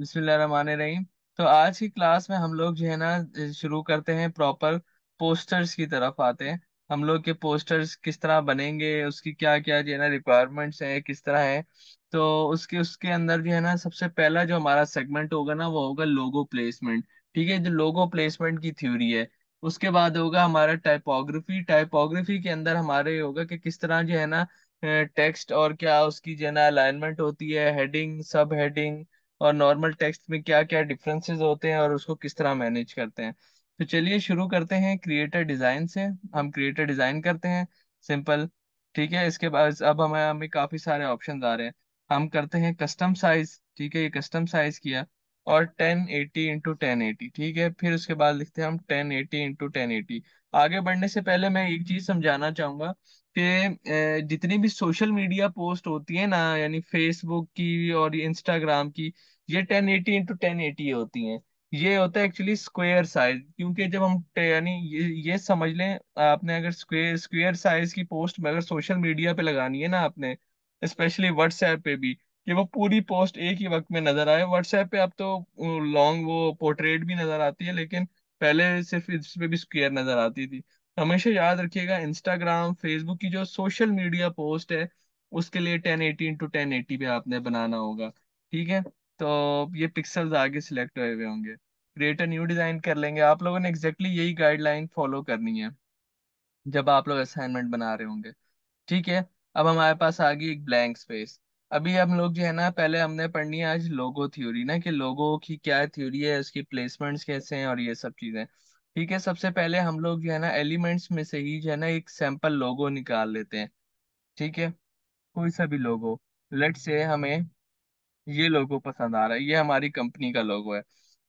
बिस्मिल्लाहिर्रहमानिर्रहीम तो आज की क्लास में हम लोग जो है ना शुरू करते हैं प्रॉपर पोस्टर्स की तरफ आते हैं हम लोग के पोस्टर्स किस तरह बनेंगे उसकी क्या क्या जो है ना रिक्वायरमेंट्स है किस तरह है तो उसके उसके अंदर जो है ना सबसे पहला जो हमारा सेगमेंट होगा ना वो होगा लोगो प्लेसमेंट ठीक है जो लोगो प्लेसमेंट की थ्योरी है उसके बाद होगा हमारा टाइपोग्राफी टाइपोग्राफी के अंदर हमारे होगा कि किस तरह जो है ना टेक्स्ट और क्या उसकी जो है ना अलाइनमेंट होती है हेडिंग सब हेडिंग और नॉर्मल टेक्स्ट में क्या क्या डिफरेंसेस होते हैं और उसको किस तरह मैनेज करते हैं तो चलिए शुरू करते हैं क्रिएटर डिज़ाइन से हम क्रिएटर डिज़ाइन करते हैं सिंपल ठीक है इसके बाद अब हमें हमें काफ़ी सारे ऑप्शन आ रहे हैं हम करते हैं कस्टम साइज ठीक है ये कस्टम साइज किया और 1080 एटी इंटू टेन ठीक है फिर उसके बाद लिखते हैं हम 1080 एटी इंटू टेन आगे बढ़ने से पहले मैं एक चीज़ समझाना चाहूंगा कि जितनी भी सोशल मीडिया पोस्ट होती है ना यानी फेसबुक की और इंस्टाग्राम की ये ten eighty into ten eighty होती हैं ये होता है एक्चुअली स्क्वेयर साइज क्योंकि जब हम यानी ये, ये समझ लें आपने अगर स्क्वेयर स्क्वेयर साइज की पोस्ट में अगर सोशल मीडिया पे लगानी है ना आपने स्पेशली व्हाट्सएप पे भी कि वो पूरी पोस्ट एक ही वक्त में नजर आए व्हाट्सएप पे अब तो लॉन्ग वो पोर्ट्रेट भी नजर आती है लेकिन पहले सिर्फ इस पे भी स्क्वेयर नजर आती थी हमेशा याद रखिएगा इंस्टाग्राम फेसबुक की जो सोशल मीडिया पोस्ट है उसके लिए ten eighty into ten eighty पे आपने बनाना होगा ठीक है तो ये पिक्सल्स आगे सिलेक्ट हुए हुए होंगे क्रिएट न्यू डिज़ाइन कर लेंगे आप लोगों ने एग्जैक्टली यही गाइडलाइन फॉलो करनी है जब आप लोग असाइनमेंट बना रहे होंगे ठीक है अब हमारे पास आ गई एक ब्लैंक स्पेस अभी हम लोग जो है ना पहले हमने पढ़नी है आज लोगो थ्योरी ना कि लोगो की क्या थ्योरी है उसकी प्लेसमेंट्स कैसे हैं और ये सब चीज़ें ठीक है सबसे पहले हम लोग जो है ना एलिमेंट्स में से ही जो है ना एक सैम्पल लोगो निकाल लेते हैं ठीक है कोई सा भी लोगो लेट से हमें ये लोगो पसंद आ रहा है ये हमारी कंपनी का लोगो है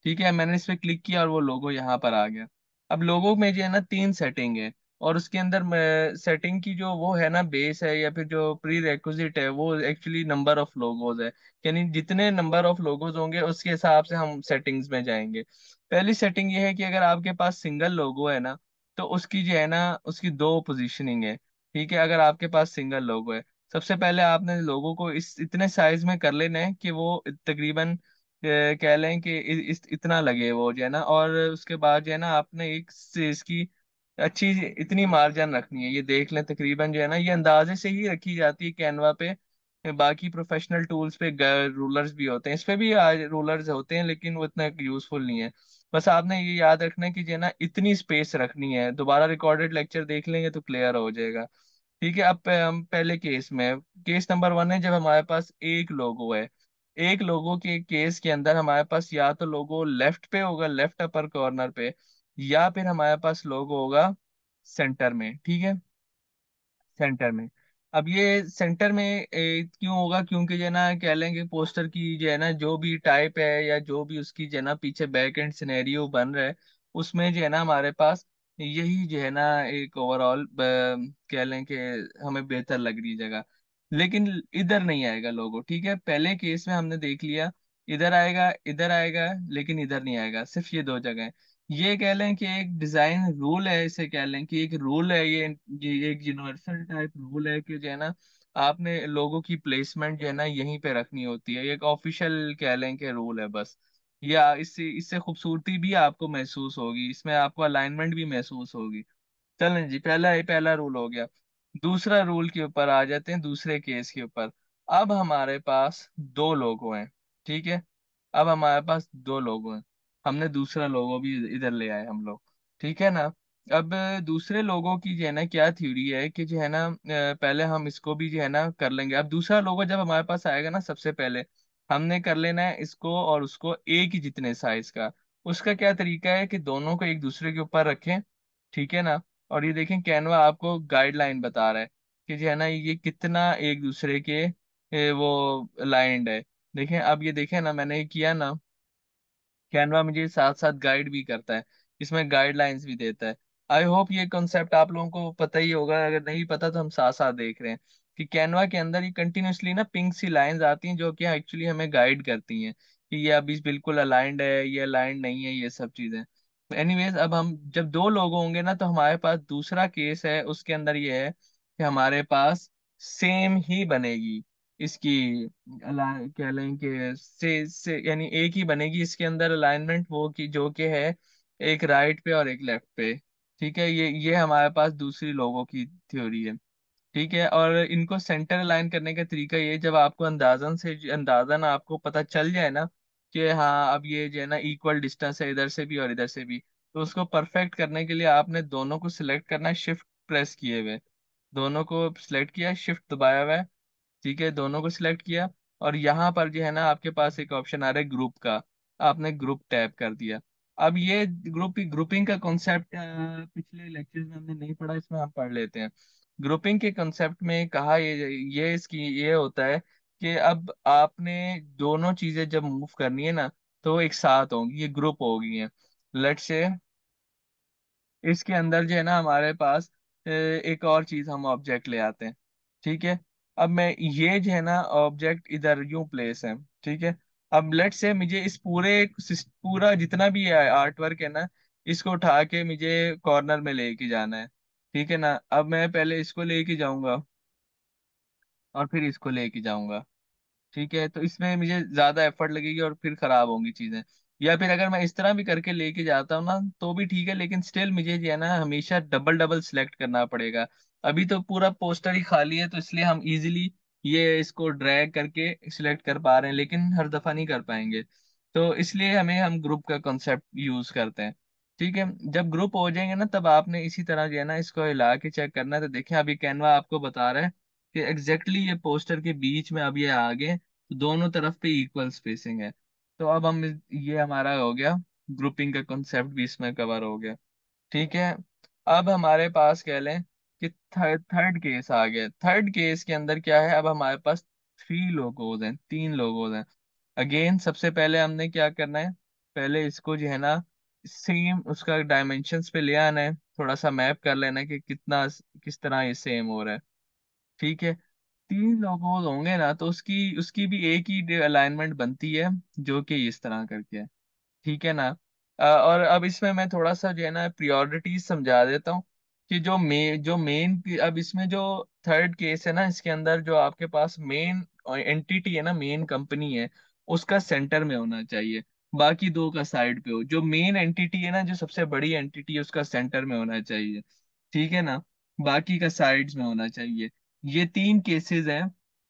ठीक है मैंने इस पे क्लिक किया और वो लोगो यहाँ पर आ गया अब लोगो में जो है ना तीन सेटिंग है और उसके अंदर सेटिंग की जो वो है ना बेस है या फिर जो प्री रेक्विजिट है वो एक्चुअली नंबर ऑफ लोगोज है यानी जितने नंबर ऑफ लोगोज होंगे उसके हिसाब से हम सेटिंग्स में जाएंगे पहली सेटिंग ये है कि अगर आपके पास सिंगल लोगो है ना तो उसकी जो है ना उसकी दो पोजिशनिंग है ठीक है अगर आपके पास सिंगल लोगो है सबसे पहले आपने लोगों को इस इतने साइज में कर लेने है कि वो तकरीबन कह लें कि इस इतना लगे वो जो है ना और उसके बाद जो है ना आपने एक इसकी अच्छी इतनी मार्जन रखनी है ये देख लें तकरीबन जो है ना ये अंदाजे से ही रखी जाती है कैनवा पे बाकी प्रोफेशनल टूल्स पे रूलर्स भी होते हैं इस पे भी रूलर्स होते हैं लेकिन वो इतना यूजफुल नहीं है बस आपने ये याद रखना है कि जो है ना इतनी स्पेस रखनी है दोबारा रिकॉर्डेड लेक्चर देख लेंगे तो क्लियर हो जाएगा ठीक है अब हम पहले केस में केस नंबर वन है जब हमारे पास एक लोगो है एक लोगो के केस के अंदर हमारे पास या तो लोगो लेफ्ट पे होगा लेफ्ट अपर कॉर्नर पे या फिर हमारे पास लोगो होगा सेंटर में ठीक है सेंटर में अब ये सेंटर में क्यों होगा क्योंकि जो है ना कह लेंगे पोस्टर की जो है ना जो भी टाइप है या जो भी उसकी जो है ना पीछे बैक एंड सिनेरियो बन रहा है उसमें जो है ना हमारे पास यही जो है ना एक ओवरऑल कह लें कि हमें बेहतर लग रही जगह लेकिन इधर नहीं आएगा लोगो ठीक है पहले केस में हमने देख लिया इधर आएगा इधर आएगा लेकिन इधर नहीं आएगा सिर्फ ये दो जगह है ये कह लें कि एक डिजाइन रूल है इसे कह लें कि एक रूल है ये ये एक यूनिवर्सल टाइप रूल है कि जो है ना आपने लोगों की प्लेसमेंट जो है ना यहीं पे रखनी होती है एक ऑफिशियल कह लें कि रूल है बस या इससे इससे खूबसूरती भी आपको महसूस होगी इसमें आपको अलाइनमेंट भी महसूस होगी चलें जी पहला ये पहला रूल हो गया दूसरा रूल के ऊपर आ जाते हैं दूसरे केस के ऊपर अब हमारे पास दो लोगो हैं ठीक है अब हमारे पास दो लोगो हैं हमने दूसरा लोगो भी इधर ले आए हम लोग ठीक है ना अब दूसरे लोगों की जो है ना क्या थ्योरी है कि जो है ना पहले हम इसको भी जो है ना कर लेंगे अब दूसरा लोगो जब हमारे पास आएगा ना सबसे पहले हमने कर लेना है इसको और उसको एक ही जितने साइज का उसका क्या तरीका है कि दोनों को एक दूसरे के ऊपर रखें ठीक है ना और ये देखें कैनवा आपको गाइडलाइन बता रहा है कि जो है ना ये कितना एक दूसरे के वो लाइंड है देखें अब ये देखें ना मैंने ये किया ना कैनवा मुझे साथ साथ गाइड भी करता है इसमें गाइडलाइंस भी देता है आई होप ये कॉन्सेप्ट आप लोगों को पता ही होगा अगर नहीं पता तो हम साथ साथ देख रहे हैं कि कैनवा के अंदर ये कंटिन्यूसली ना पिंक सी लाइन आती हैं जो कि एक्चुअली हमें गाइड करती हैं कि ये अभी बिल्कुल अलाइंड है ये अलाइंड नहीं है ये सब चीज़ें वेज अब हम जब दो लोग होंगे ना तो हमारे पास दूसरा केस है उसके अंदर ये है कि हमारे पास सेम ही बनेगी इसकी कह लें कि से, से यानी एक ही बनेगी इसके अंदर अलाइनमेंट वो की जो कि है एक राइट पे और एक लेफ्ट पे ठीक है ये ये हमारे पास दूसरी लोगों की थ्योरी है ठीक है और इनको सेंटर अलाइन करने का तरीका ये जब आपको अंदाजन से अंदाजन आपको पता चल जाए ना कि हाँ अब ये जो है ना इक्वल डिस्टेंस है इधर से भी और इधर से भी तो उसको परफेक्ट करने के लिए आपने दोनों को सिलेक्ट करना है शिफ्ट प्रेस किए हुए दोनों को सिलेक्ट किया शिफ्ट दबाया हुआ है ठीक है दोनों को सिलेक्ट किया और यहाँ पर जो है ना आपके पास एक ऑप्शन आ रहा है ग्रुप का आपने ग्रुप टैप कर दिया अब ये ग्रुप ग्रुपिंग का कॉन्सेप्ट पिछले लेक्चर में हमने नहीं पढ़ा इसमें हम पढ़ लेते हैं ग्रुपिंग के कंसेप्ट में कहा ये ये इसकी ये होता है कि अब आपने दोनों चीजें जब मूव करनी है ना तो एक साथ होगी ये ग्रुप होगी है लेट से इसके अंदर जो है ना हमारे पास एक और चीज हम ऑब्जेक्ट ले आते हैं ठीक है अब मैं ये जो है ना ऑब्जेक्ट इधर यू प्लेस है ठीक है अब लेट से मुझे इस पूरे पूरा जितना भी आर्ट वर्क है ना इसको उठा के मुझे कॉर्नर में लेके जाना है ठीक है ना अब मैं पहले इसको लेके जाऊंगा और फिर इसको लेके जाऊंगा ठीक है तो इसमें मुझे ज्यादा एफर्ट लगेगी और फिर खराब होंगी चीजें या फिर अगर मैं इस तरह भी करके लेके जाता हूँ ना तो भी ठीक है लेकिन स्टिल मुझे जो है ना हमेशा डबल डबल सिलेक्ट करना पड़ेगा अभी तो पूरा पोस्टर ही खाली है तो इसलिए हम इजिली ये इसको ड्रैग करके सिलेक्ट कर पा रहे हैं लेकिन हर दफा नहीं कर पाएंगे तो इसलिए हमें हम ग्रुप का कॉन्सेप्ट यूज करते हैं ठीक है जब ग्रुप हो जाएंगे ना तब आपने इसी तरह जो है ना इसको हिला के चेक करना है तो देखें अभी कैनवा आपको बता रहा है कि एग्जैक्टली exactly ये पोस्टर के बीच में अब ये आ गए तो दोनों तरफ पे इक्वल स्पेसिंग है तो अब हम ये हमारा हो गया ग्रुपिंग का कॉन्सेप्ट भी इसमें कवर हो गया ठीक है अब हमारे पास कह लें कि थर्ड केस आ गया थर्ड केस के अंदर क्या है अब हमारे पास थ्री लोगोज हैं तीन लोगोज हैं अगेन सबसे पहले हमने क्या करना है पहले इसको जो है ना सेम उसका डायमेंशन पे ले आना है थोड़ा सा मैप कर लेना है कि कितना किस तरह ये सेम हो रहा है ठीक है तीन लोग होंगे ना तो उसकी उसकी भी एक ही अलाइनमेंट बनती है जो कि इस तरह करके है ठीक है ना और अब इसमें मैं थोड़ा सा जो है ना प्रियोरिटीज समझा देता हूँ कि जो मेन जो मेन अब इसमें जो थर्ड केस है ना इसके अंदर जो आपके पास मेन एंटिटी है ना मेन कंपनी है उसका सेंटर में होना चाहिए बाकी दो का साइड पे हो जो मेन एंटिटी है ना जो सबसे बड़ी एंटिटी है उसका सेंटर में होना चाहिए ठीक है ना बाकी का साइड्स में होना चाहिए ये तीन केसेस हैं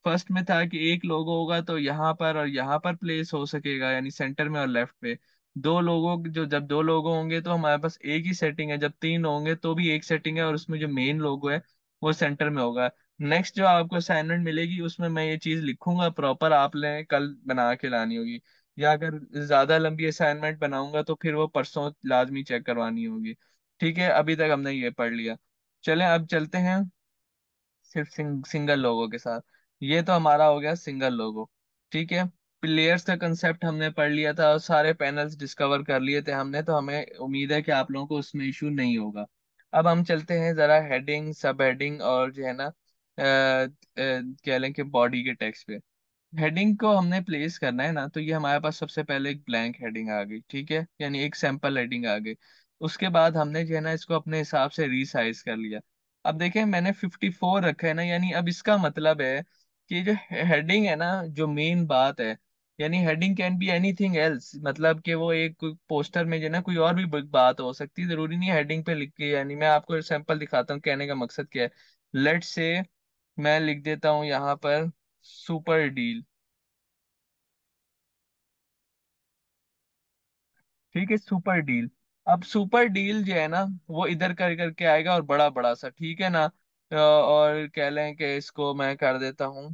फर्स्ट में था कि एक लोगो होगा तो यहाँ पर और यहाँ पर प्लेस हो सकेगा यानी सेंटर में और लेफ्ट पे दो लोगों जो जब दो लोगो होंगे तो हमारे पास एक ही सेटिंग है जब तीन होंगे तो भी एक सेटिंग है और उसमें जो मेन लोगो है वो सेंटर में होगा नेक्स्ट जो आपको असाइनमेंट मिलेगी उसमें मैं ये चीज लिखूंगा प्रॉपर आप लें कल बना के लानी होगी या अगर ज्यादा लंबी असाइनमेंट बनाऊंगा तो फिर वो परसों लाजमी चेक करवानी होगी ठीक है अभी तक हमने ये पढ़ लिया चलें अब चलते हैं सिर्फ सिंग, सिंगल लोगों के साथ ये तो हमारा हो गया सिंगल लोगो ठीक है प्लेयर्स का कंसेप्ट हमने पढ़ लिया था और सारे पैनल्स डिस्कवर कर लिए थे हमने तो हमें उम्मीद है कि आप लोगों को उसमें इशू नहीं होगा अब हम चलते हैं जरा हेडिंग सब हेडिंग और जो है ना कह लें कि बॉडी के टेक्स्ट पे हेडिंग को हमने प्लेस करना है ना तो ये हमारे पास सबसे पहले एक ब्लैंक हेडिंग आ गई ठीक है यानी एक सैंपल हेडिंग आ गई उसके बाद हमने जो है ना इसको अपने हिसाब से रिसाइज कर लिया अब देखें मैंने 54 रखा है ना यानी अब इसका मतलब है कि जो हेडिंग है ना जो मेन बात है यानी heading can be thing else मतलब कि वो एक पोस्टर में जो है ना कोई और भी बात हो सकती है जरूरी नहीं हेडिंग पे लिख के यानी मैं आपको सैंपल दिखाता हूँ कहने का मकसद क्या है लेट से मैं लिख देता हूँ यहाँ पर सुपर डील ठीक है सुपर डील अब सुपर डील जो है ना वो इधर कर करके आएगा और बड़ा बड़ा सा ठीक है ना और कह लें कि इसको मैं कर देता हूं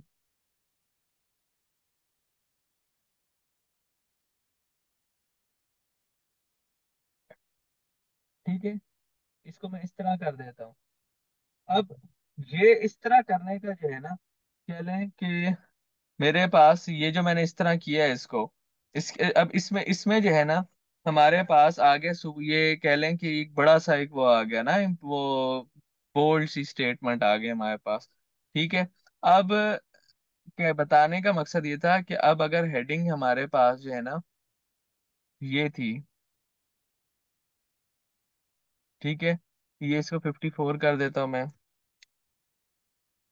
ठीक है इसको मैं इस तरह कर देता हूं अब ये इस तरह करने का जो है ना कह लें कि मेरे पास ये जो मैंने इस तरह किया है इसको इस अब इसमें इसमें जो है ना हमारे पास आगे सु- ये कह लें कि एक बड़ा सा एक वो आ गया ना वो बोल्ड सी स्टेटमेंट आ गई हमारे पास ठीक है अब क्या बताने का मकसद ये था कि अब अगर हेडिंग हमारे पास जो है ना ये थी ठीक है ये इसको फिफ्टी फोर कर देता हूँ मैं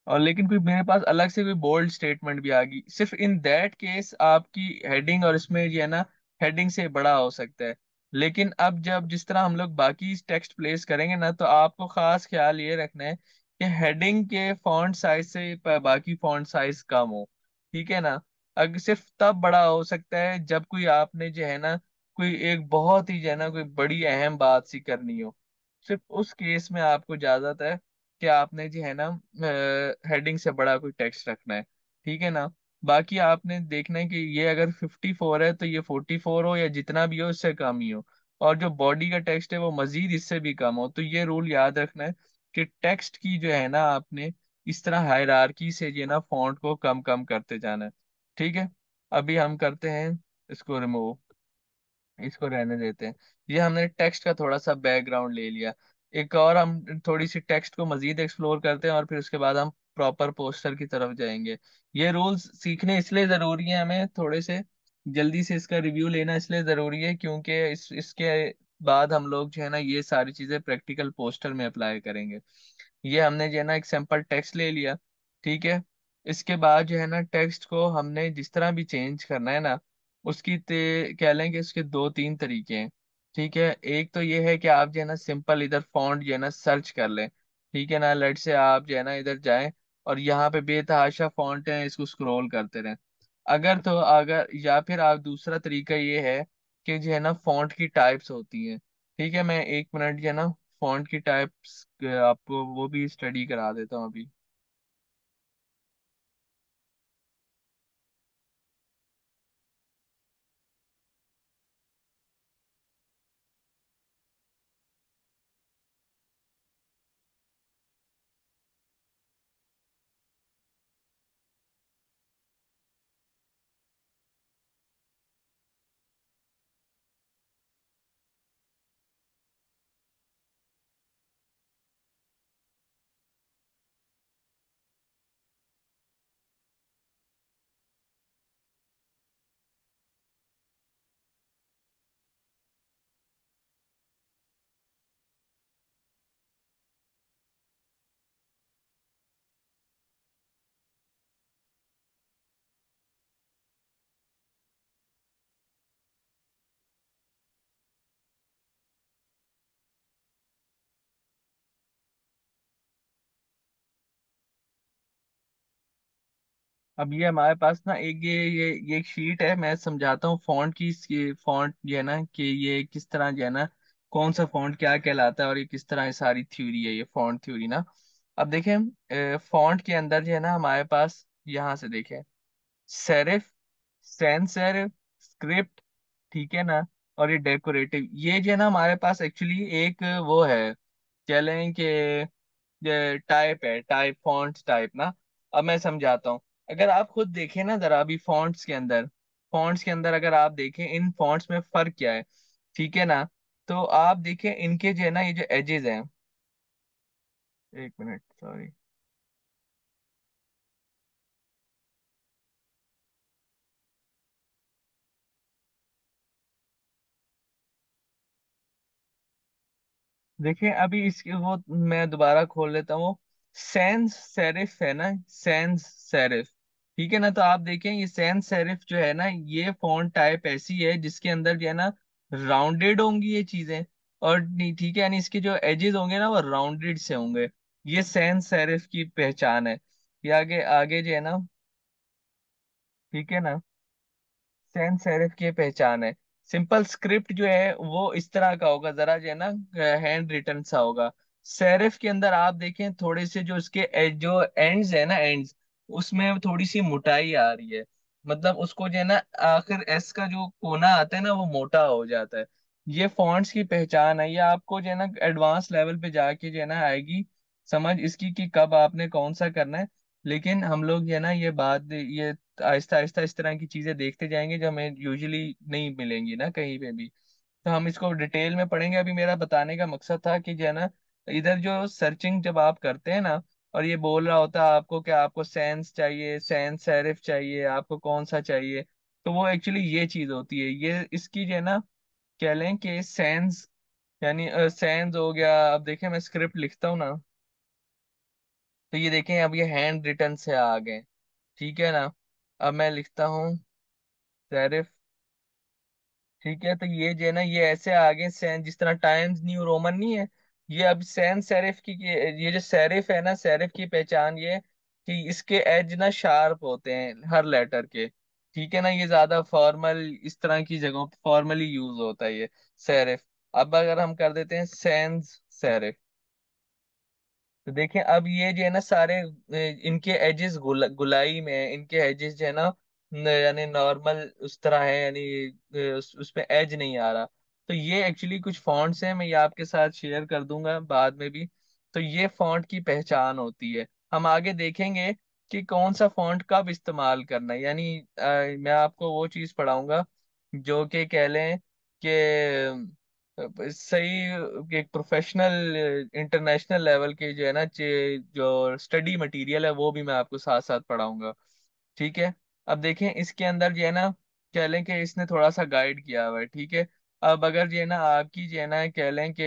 और लेकिन कोई मेरे पास अलग से कोई बोल्ड स्टेटमेंट भी आ गई सिर्फ इन दैट केस आपकी हेडिंग और इसमें ये है ना हेडिंग से बड़ा हो सकता है लेकिन अब जब जिस तरह हम लोग बाकी टेक्स्ट प्लेस करेंगे ना तो आपको खास ख्याल ये रखना है कि हेडिंग के फॉन्ट साइज से बाकी फॉन्ट साइज कम हो ठीक है ना अगर सिर्फ तब बड़ा हो सकता है जब कोई आपने जो है ना कोई एक बहुत ही जो है ना कोई बड़ी अहम बात सी करनी हो सिर्फ उस केस में आपको इजाजत है कि आपने जो है ना हेडिंग से बड़ा कोई टेक्स्ट रखना है ठीक है ना बाकी आपने देखना है कि ये अगर फिफ्टी फोर है तो ये फोर्टी फोर हो या जितना भी हो उससे कम ही हो और जो बॉडी का टेक्स्ट है वो मजीद इससे भी कम हो तो ये रूल याद रखना है कि टेक्स्ट की जो है ना आपने इस तरह हायरकी से जो है ना फॉन्ट को कम कम करते जाना है ठीक है अभी हम करते हैं इसको रिमूव इसको रहने देते हैं ये हमने टेक्स्ट का थोड़ा सा बैकग्राउंड ले लिया एक और हम थोड़ी सी टेक्स्ट को मजीद एक्सप्लोर करते हैं और फिर उसके बाद हम प्रॉपर पोस्टर की तरफ जाएंगे ये रूल्स सीखने इसलिए ज़रूरी है हमें थोड़े से जल्दी से इसका रिव्यू लेना इसलिए ज़रूरी है क्योंकि इस इसके बाद हम लोग जो है ना ये सारी चीज़ें प्रैक्टिकल पोस्टर में अप्लाई करेंगे ये हमने जो है ना एक सैम्पल टेक्स्ट ले लिया ठीक है इसके बाद जो है ना टेक्स्ट को हमने जिस तरह भी चेंज करना है ना उसकी कह लें कि उसके दो तीन तरीके हैं ठीक है एक तो ये है कि आप जो है ना सिंपल इधर फॉन्ट जो है ना सर्च कर लें ठीक है ना लेट से आप जो है ना इधर जाएं और यहाँ पे बेतहाशा फॉन्ट है इसको स्क्रॉल करते रहें अगर तो अगर या फिर आप दूसरा तरीका ये है कि जो है ना फॉन्ट की टाइप्स होती हैं ठीक है मैं एक मिनट जो है ना फॉन्ट की टाइप्स आपको वो भी स्टडी करा देता हूँ अभी अब ये हमारे पास ना एक ये ये ये एक शीट है मैं समझाता हूँ फॉन्ट की ये फॉन्ट जो है ना कि ये किस तरह जो है ना कौन सा फॉन्ट क्या कहलाता है और ये किस तरह ये सारी थ्योरी है ये फॉन्ट थ्योरी ना अब देखें फॉन्ट के अंदर जो है ना हमारे पास यहाँ से देखें सेरिफ सैन सेरिफ स्क्रिप्ट ठीक है ना और ये डेकोरेटिव ये जो है ना हमारे पास एक्चुअली एक वो है कह लें कि टाइप है टाइप फॉन्ट टाइप ना अब मैं समझाता हूँ अगर आप खुद देखें ना जरा अभी फॉन्ट्स के अंदर फॉन्ट्स के अंदर अगर आप देखें इन फॉन्ट्स में फर्क क्या है ठीक है ना तो आप देखें इनके जो है ना ये जो एजेस हैं एक मिनट सॉरी देखें अभी इसके वो मैं दोबारा खोल लेता हूँ सेंस सेरिफ है ना सेंस सेरिफ ठीक है ना तो आप देखें ये सेंस सेरिफ जो है ना ये फॉन्ट टाइप ऐसी है जिसके अंदर जो है ना राउंडेड होंगी ये चीजें और ठीक है यानी इसके जो एजेस होंगे ना वो राउंडेड से होंगे ये सेंस सेरिफ की पहचान है ये आगे आगे जो है ना ठीक है ना सेंस सेरिफ की पहचान है सिंपल स्क्रिप्ट जो है वो इस तरह का होगा जरा जो है ना हैंड रिटर्न सा होगा सेरिफ के अंदर आप देखें थोड़े से जो इसके जो एंड्स है ना एंड्स उसमें थोड़ी सी मोटाई आ रही है मतलब उसको जो है ना आखिर एस का जो कोना आता है ना वो मोटा हो जाता है ये फॉन्ट्स की पहचान है ये आपको जो है ना एडवांस लेवल पे जाके जो है ना आएगी समझ इसकी कि कब आपने कौन सा करना है लेकिन हम लोग है ना ये बात ये आहिस्ता आहिस्ता इस तरह की चीजें देखते जाएंगे जो हमें यूजली नहीं मिलेंगी ना कहीं पे भी तो हम इसको डिटेल में पढ़ेंगे अभी मेरा बताने का मकसद था कि जो है ना इधर जो सर्चिंग जब आप करते हैं ना और ये बोल रहा होता है आपको कि आपको सेंस चाहिए सेंस सेरिफ चाहिए आपको कौन सा चाहिए तो वो एक्चुअली ये चीज होती है ये इसकी जो है ना कह लें कि सेंस यानी सेंस हो गया अब देखें मैं स्क्रिप्ट लिखता हूँ ना तो ये देखें अब ये हैंड रिटर्न से आ गए ठीक है ना अब मैं लिखता हूँ सेरिफ ठीक है तो ये जो है ना ये ऐसे आ गए सेंस जिस तरह टाइम्स न्यू रोमन नहीं है ये अब सैन सेरिफ की ये जो सेरिफ है ना सेरिफ की पहचान ये कि इसके एज ना शार्प होते हैं हर लेटर के ठीक है ना ये ज्यादा फॉर्मल इस तरह की जगहों पर फॉर्मली यूज होता है ये सेरिफ अब अगर हम कर देते हैं सैंस सेरिफ तो देखें अब ये जो है ना सारे इनके एजेस गुला, गुलाई में इनके एजेस जो है ना यानी नॉर्मल उस तरह है यानी उस पर एज नहीं आ रहा तो ये एक्चुअली कुछ फॉन्ट्स हैं मैं ये आपके साथ शेयर कर दूंगा बाद में भी तो ये फॉन्ट की पहचान होती है हम आगे देखेंगे कि कौन सा फॉन्ट कब इस्तेमाल करना है यानी मैं आपको वो चीज़ पढ़ाऊंगा जो कि कह लें कि सही एक प्रोफेशनल इंटरनेशनल लेवल के जो है ना जो स्टडी मटेरियल है वो भी मैं आपको साथ साथ पढ़ाऊंगा ठीक है अब देखें इसके अंदर जो है ना कह लें कि इसने थोड़ा सा गाइड किया हुआ है ठीक है अब अगर जो है ना आपकी जो है ना कह लें कि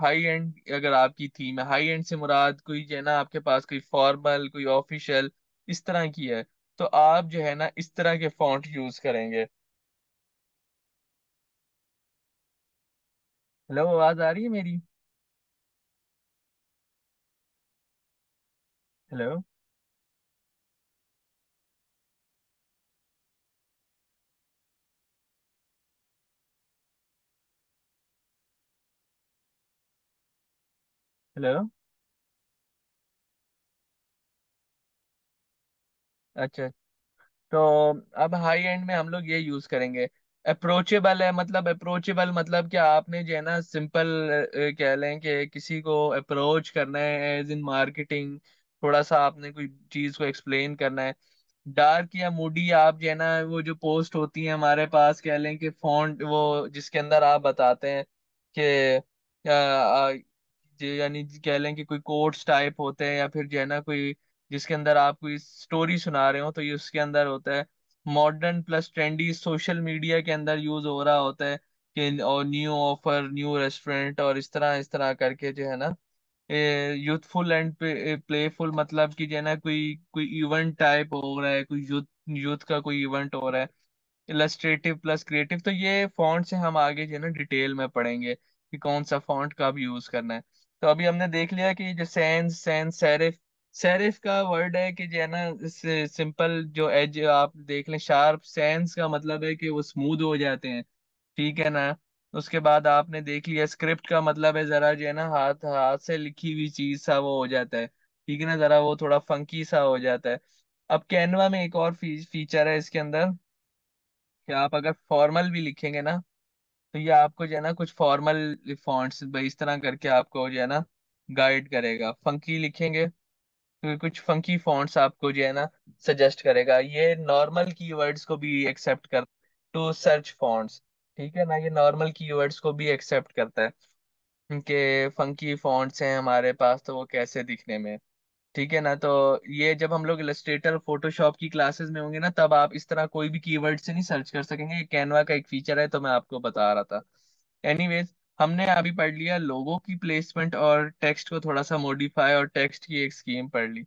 हाई एंड अगर आपकी थीम है हाई एंड से मुराद कोई जो है ना आपके पास कोई फॉर्मल कोई ऑफिशियल इस तरह की है तो आप जो है ना इस तरह के फॉन्ट यूज करेंगे हेलो आवाज आ रही है मेरी हेलो हेलो अच्छा तो अब हाई एंड में हम लोग ये यूज करेंगे अप्रोचेबल है मतलब अप्रोचेबल मतलब क्या आपने जो है ना सिंपल कह लें कि किसी को अप्रोच करना है एज इन मार्केटिंग थोड़ा सा आपने कोई चीज को एक्सप्लेन करना है डार्क या मूडी आप जो है ना वो जो पोस्ट होती है हमारे पास कह लें कि फॉन्ट वो जिसके अंदर आप बताते हैं कि यानी कह लें कि कोई कोर्ट्स टाइप होते हैं या फिर जो है ना कोई जिसके अंदर आप कोई स्टोरी सुना रहे हो तो ये उसके अंदर होता है modern plus trendy social media के अंदर यूज हो रहा होता है कि और न्यू ऑफर न्यू रेस्टोरेंट और इस तरह इस तरह करके जो है ना यूथफुल एंड प्लेफुल मतलब कि जो है ना कोई कोई इवेंट टाइप हो रहा है कोई यूथ यूथ का कोई इवेंट हो रहा है इलस्ट्रेटिव प्लस क्रिएटिव तो ये फॉन्ट से हम आगे जो है ना डिटेल में पढ़ेंगे कि कौन सा फॉन्ट कब यूज करना है तो अभी हमने देख लिया कि जो सेंस सेंस सेरिफ सेरिफ का वर्ड है कि जो है ना सिंपल जो एज आप देख लें शार्प सेंस का मतलब है कि वो स्मूथ हो जाते हैं ठीक है ना उसके बाद आपने देख लिया स्क्रिप्ट का मतलब है जरा जो है ना हाथ हाथ से लिखी हुई चीज सा वो हो जाता है ठीक है ना जरा वो थोड़ा फंकी सा हो जाता है अब कैनवा में एक और फीचर है इसके अंदर कि आप अगर फॉर्मल भी लिखेंगे ना तो ये आपको जो है ना कुछ फॉर्मल फॉन्ट्स इस तरह करके आपको जो है ना गाइड करेगा फंकी लिखेंगे तो कुछ फंकी फॉन्ट्स आपको जो है ना सजेस्ट करेगा ये नॉर्मल कीवर्ड्स को भी एक्सेप्ट कर टू सर्च फॉन्ट्स ठीक है ना ये नॉर्मल कीवर्ड्स को भी एक्सेप्ट करता है कि फंकी फॉन्ट्स हैं हमारे पास तो वो कैसे दिखने में ठीक है ना तो ये जब हम लोग इलस्ट्रेटर फोटोशॉप की क्लासेस में होंगे ना तब आप इस तरह कोई भी कीवर्ड से नहीं सर्च कर सकेंगे ये कैनवा का एक फीचर है तो मैं आपको बता रहा था एनीवेज हमने अभी पढ़ लिया लोगों की प्लेसमेंट और टेक्स्ट को थोड़ा सा मॉडिफाई और टेक्स्ट की एक स्कीम पढ़ ली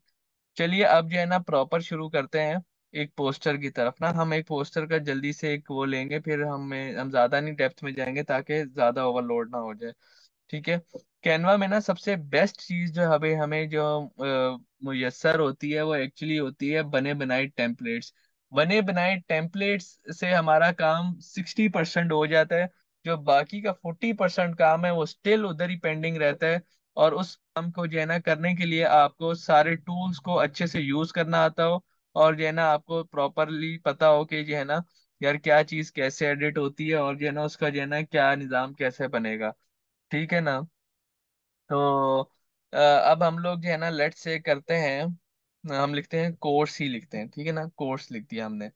चलिए अब जो है ना प्रॉपर शुरू करते हैं एक पोस्टर की तरफ ना हम एक पोस्टर का जल्दी से एक वो लेंगे फिर हमें हम, हम ज्यादा नहीं डेप्थ में जाएंगे ताकि ज्यादा ओवरलोड ना हो जाए ठीक है कैनवा में ना सबसे बेस्ट चीज जो हमें हमें जो मुयसर होती है वो एक्चुअली होती है बने बनाए टेम्पलेट्स बने बनाए टेम्पलेट्स से हमारा काम सिक्सटी परसेंट हो जाता है जो बाकी का फोर्टी परसेंट काम है वो स्टिल उधर ही पेंडिंग रहता है और उस काम को जो है ना करने के लिए आपको सारे टूल्स को अच्छे से यूज करना आता हो और जो है ना आपको प्रॉपरली पता हो कि जो है ना यार क्या चीज कैसे एडिट होती है और जो है ना उसका जो है ना क्या निज़ाम कैसे बनेगा ठीक है ना तो अब हम लोग जो है ना लेट से करते हैं हम लिखते हैं कोर्स ही लिखते हैं ठीक है ना कोर्स लिख दिया हमने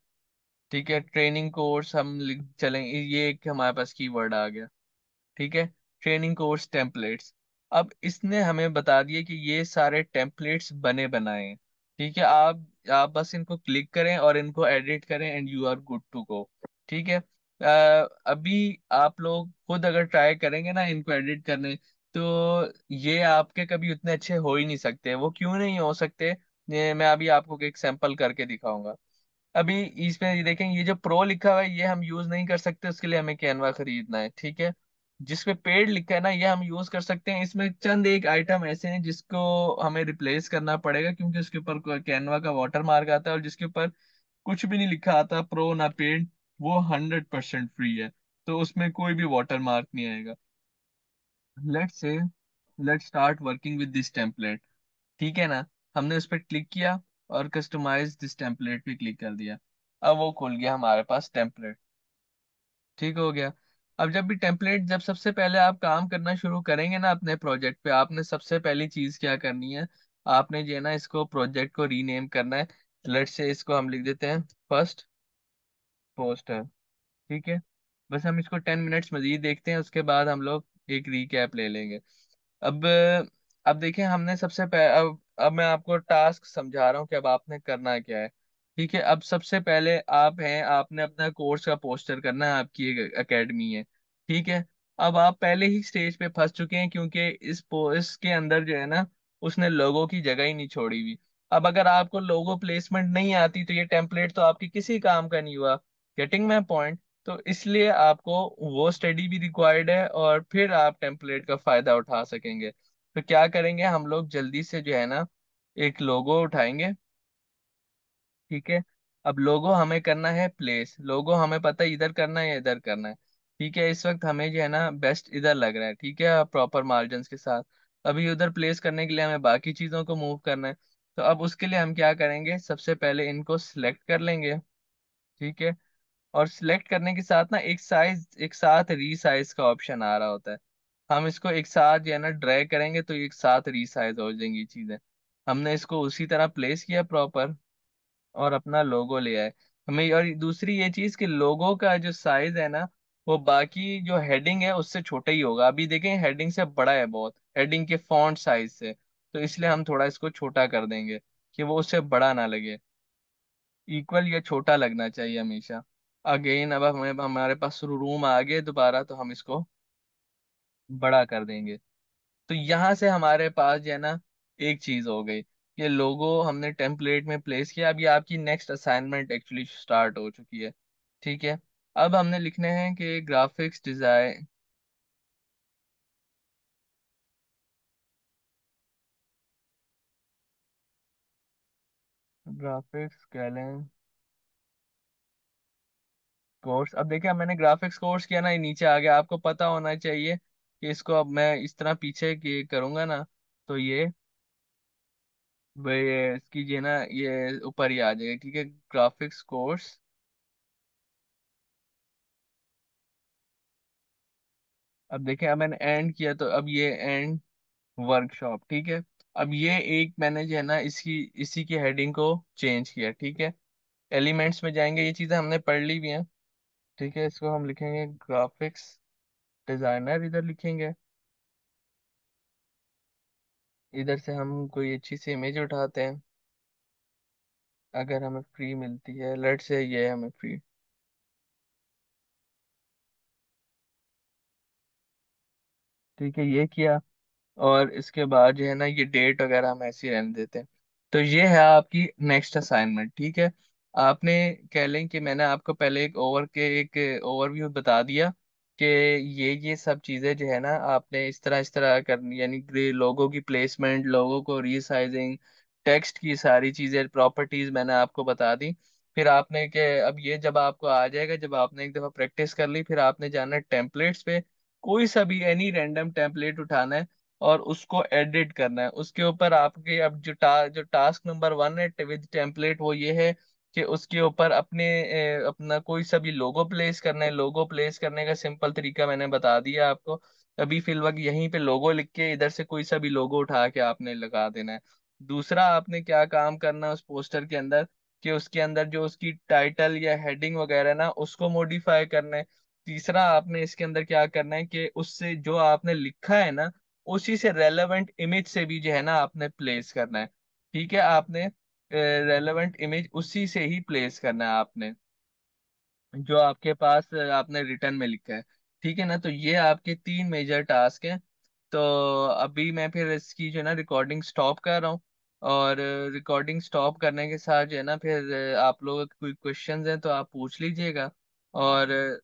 ठीक है ट्रेनिंग कोर्स हम लिख चलेंगे ये एक हमारे पास कीवर्ड आ गया ठीक है ट्रेनिंग कोर्स टेम्पलेट्स अब इसने हमें बता दिया कि ये सारे टेम्पलेट्स बने बनाए ठीक है आप आप बस इनको क्लिक करें और इनको एडिट करें and you are good to go ठीक है अभी आप लोग खुद अगर ट्राई करेंगे ना इनको एडिट करने तो ये आपके कभी उतने अच्छे हो ही नहीं सकते वो क्यों नहीं हो सकते ये मैं अभी आपको एक सैंपल करके दिखाऊंगा अभी इसमें ये देखें ये जो प्रो लिखा हुआ है ये हम यूज नहीं कर सकते उसके लिए हमें कैनवा खरीदना है ठीक है जिसपे पेड लिखा है ना ये हम यूज कर सकते हैं इसमें चंद एक आइटम ऐसे हैं जिसको हमें रिप्लेस करना पड़ेगा क्योंकि उसके ऊपर कैनवा का वाटर मार्क आता है और जिसके ऊपर कुछ भी नहीं लिखा आता प्रो ना पेड वो हंड्रेड परसेंट फ्री है तो उसमें कोई भी वाटर मार्क नहीं आएगा let say let start working with this template ठीक है ना हमने उस पर क्लिक किया और कस्टमाइज दिस टेम्पलेट पे क्लिक कर दिया अब वो खुल गया हमारे पास टेम्पलेट ठीक हो गया अब जब भी टेम्पलेट जब सबसे पहले आप काम करना शुरू करेंगे ना अपने प्रोजेक्ट पे आपने सबसे पहली चीज क्या करनी है आपने जो है ना इसको प्रोजेक्ट को रीनेम करना है लेट से इसको हम लिख देते हैं फर्स्ट पोस्ट है ठीक है बस हम इसको टेन मिनट्स मजीद देखते हैं उसके बाद हम लोग एक रिकैप ले लेंगे अब अब देखिए हमने सबसे अब अब मैं आपको टास्क समझा रहा हूँ कि अब आपने करना क्या है ठीक है अब सबसे पहले आप हैं आपने अपना कोर्स का पोस्टर करना है आपकी एक अकेडमी है ठीक है अब आप पहले ही स्टेज पे फंस चुके हैं क्योंकि इस पोस्ट के अंदर जो है ना उसने लोगों की जगह ही नहीं छोड़ी हुई अब अगर आपको लोगो प्लेसमेंट नहीं आती तो ये टेम्पलेट तो आपके किसी काम का नहीं हुआ गेटिंग माई पॉइंट तो इसलिए आपको वो स्टडी भी रिक्वायर्ड है और फिर आप टेम्पलेट का फायदा उठा सकेंगे तो क्या करेंगे हम लोग जल्दी से जो है ना एक लोगो उठाएंगे ठीक है अब लोगो हमें करना है प्लेस लोगो हमें पता है इधर करना है इधर करना है ठीक है इस वक्त हमें जो है ना बेस्ट इधर लग रहा है ठीक है प्रॉपर मार्जिन के साथ अभी उधर प्लेस करने के लिए हमें बाकी चीज़ों को मूव करना है तो अब उसके लिए हम क्या करेंगे सबसे पहले इनको सिलेक्ट कर लेंगे ठीक है और सिलेक्ट करने के साथ ना एक साइज एक साथ रीसाइज का ऑप्शन आ रहा होता है हम इसको एक साथ जो है ना ड्रैग करेंगे तो एक साथ रीसाइज हो जाएंगी चीज़ें हमने इसको उसी तरह प्लेस किया प्रॉपर और अपना लोगो ले आए हमें और दूसरी ये चीज़ कि लोगो का जो साइज है ना वो बाकी जो हेडिंग है उससे छोटा ही होगा अभी देखें हेडिंग से बड़ा है बहुत हेडिंग के फॉन्ट साइज से तो इसलिए हम थोड़ा इसको छोटा कर देंगे कि वो उससे बड़ा ना लगे इक्वल या छोटा लगना चाहिए हमेशा अगेन अब हमें हमारे पास रूम आ गए दोबारा तो हम इसको बड़ा कर देंगे तो यहाँ से हमारे पास जो है ना एक चीज हो गई ये लोगो हमने टेम्पलेट में प्लेस किया अब ये आपकी नेक्स्ट असाइनमेंट एक्चुअली स्टार्ट हो चुकी है ठीक है अब हमने लिखने हैं कि ग्राफिक्स डिजाइन ग्राफिक्स कैलेंड कोर्स अब देखिए मैंने ग्राफिक्स कोर्स किया ना ये नीचे आ गया आपको पता होना चाहिए कि इसको अब मैं इस तरह पीछे करूंगा ना तो ये भाई ये इसकी ना ये ऊपर ही आ जाएगा ठीक है ग्राफिक्स कोर्स अब देखिए अब मैंने एंड किया तो अब ये एंड वर्कशॉप ठीक है अब ये एक मैंने जो है ना इसकी इसी की हेडिंग को चेंज किया ठीक है एलिमेंट्स में जाएंगे ये चीजें हमने पढ़ ली भी हैं ठीक है इसको हम लिखेंगे ग्राफिक्स डिजाइनर इधर लिखेंगे इधर से हम कोई अच्छी सी इमेज उठाते हैं अगर हमें फ्री मिलती है लेट से ये है हमें फ्री ठीक है ये किया और इसके बाद जो है ना ये डेट वगैरह हम ऐसे रहने देते हैं तो ये है आपकी नेक्स्ट असाइनमेंट ठीक है आपने कह लें कि मैंने आपको पहले एक ओवर के एक ओवरव्यू बता दिया कि ये ये सब चीज़ें जो है ना आपने इस तरह इस तरह करनी यानी लोगों की प्लेसमेंट लोगों को रीसाइजिंग टेक्स्ट की सारी चीज़ें प्रॉपर्टीज मैंने आपको बता दी फिर आपने के अब ये जब आपको आ जाएगा जब आपने एक दफ़ा प्रैक्टिस कर ली फिर आपने जाना है टेम्पलेट्स पे कोई सा भी एनी रैंडम टेम्पलेट उठाना है और उसको एडिट करना है उसके ऊपर आपके अब जो टा, जो टास्क नंबर वन है विद टेम्पलेट वो ये है कि उसके ऊपर अपने अपना कोई सा भी लोगो प्लेस करना है लोगो प्लेस करने का सिंपल तरीका मैंने बता दिया आपको अभी फिलवक यहीं पे लोगो लिख के इधर से कोई सा भी लोगो उठा के आपने लगा देना है दूसरा आपने क्या काम करना है उस पोस्टर के अंदर कि उसके अंदर जो उसकी टाइटल या हेडिंग वगैरह ना उसको मॉडिफाई करना है तीसरा आपने इसके अंदर क्या करना है कि उससे जो आपने लिखा है ना उसी से रेलेवेंट इमेज से भी जो है ना आपने प्लेस करना है ठीक है आपने रेलेवेंट इमेज उसी से ही प्लेस करना है आपने जो आपके पास आपने रिटर्न में लिखा है ठीक है ना तो ये आपके तीन मेजर टास्क हैं तो अभी मैं फिर इसकी जो है ना रिकॉर्डिंग स्टॉप कर रहा हूँ और रिकॉर्डिंग स्टॉप करने के साथ जो है ना फिर आप लोगों के कोई क्वेश्चंस हैं तो आप पूछ लीजिएगा और